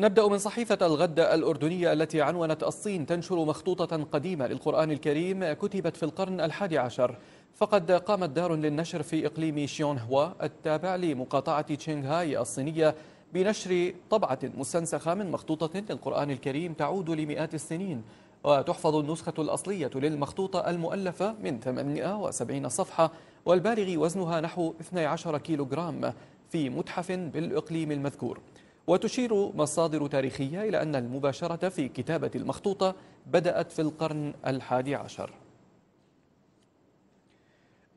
نبدأ من صحيفة الغد الأردنية التي عنونت الصين تنشر مخطوطة قديمة للقرآن الكريم كتبت في القرن الحادي عشر فقد قامت دار للنشر في إقليم شيونهوا التابع لمقاطعة تشينغهاي الصينية بنشر طبعة مستنسخة من مخطوطة للقرآن الكريم تعود لمئات السنين وتحفظ النسخة الأصلية للمخطوطة المؤلفة من 870 صفحة والبالغ وزنها نحو 12 كيلوغرام في متحف بالإقليم المذكور وتشير مصادر تاريخية إلى أن المباشرة في كتابة المخطوطة بدأت في القرن الحادي عشر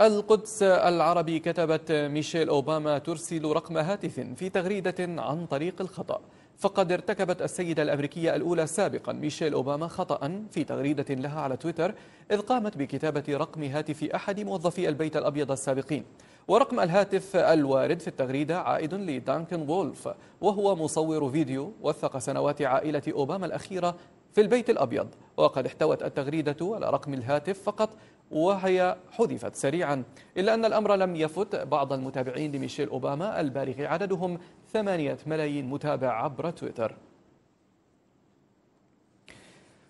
القدس العربي كتبت ميشيل أوباما ترسل رقم هاتف في تغريدة عن طريق الخطأ فقد ارتكبت السيدة الأمريكية الأولى سابقا ميشيل أوباما خطأ في تغريدة لها على تويتر إذ قامت بكتابة رقم هاتف أحد موظفي البيت الأبيض السابقين ورقم الهاتف الوارد في التغريدة عائد لدانكن وولف وهو مصور فيديو وثق سنوات عائلة أوباما الأخيرة في البيت الأبيض وقد احتوت التغريدة على رقم الهاتف فقط وهي حذفت سريعا إلا أن الأمر لم يفت بعض المتابعين لميشيل أوباما البالغ عددهم ثمانية ملايين متابع عبر تويتر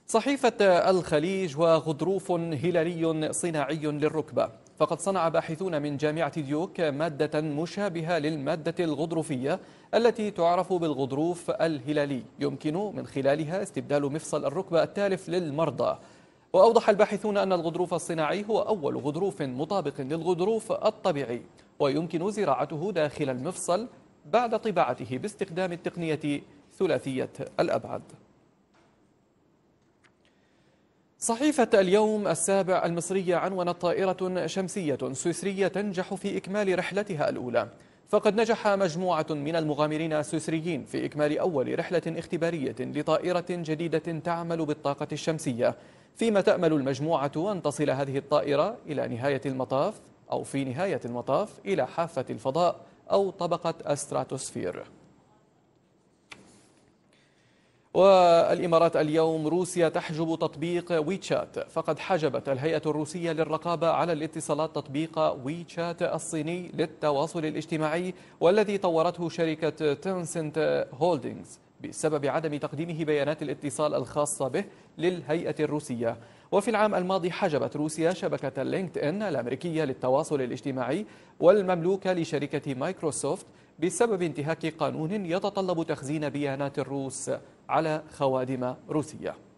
صحيفة الخليج وغضروف هلالي صناعي للركبة فقد صنع باحثون من جامعة ديوك مادة مشابهة للمادة الغضروفية التي تعرف بالغضروف الهلالي يمكن من خلالها استبدال مفصل الركبة التالف للمرضى وأوضح الباحثون أن الغضروف الصناعي هو أول غضروف مطابق للغضروف الطبيعي ويمكن زراعته داخل المفصل بعد طباعته باستخدام التقنية ثلاثية الأبعاد صحيفة اليوم السابع المصرية عنونت طائرة شمسية سويسرية تنجح في إكمال رحلتها الأولى فقد نجح مجموعة من المغامرين السويسريين في إكمال أول رحلة اختبارية لطائرة جديدة تعمل بالطاقة الشمسية فيما تأمل المجموعة أن تصل هذه الطائرة إلى نهاية المطاف أو في نهاية المطاف إلى حافة الفضاء أو طبقة الستراتوسفير والإمارات اليوم روسيا تحجب تطبيق ويتشات فقد حجبت الهيئة الروسية للرقابة على الاتصالات تطبيق ويتشات الصيني للتواصل الاجتماعي والذي طورته شركة تنسنت هولدينغز بسبب عدم تقديمه بيانات الاتصال الخاصة به للهيئة الروسية وفي العام الماضي حجبت روسيا شبكة لينكد إن الأمريكية للتواصل الاجتماعي والمملوكة لشركة مايكروسوفت بسبب انتهاك قانون يتطلب تخزين بيانات الروس على خوادم روسيه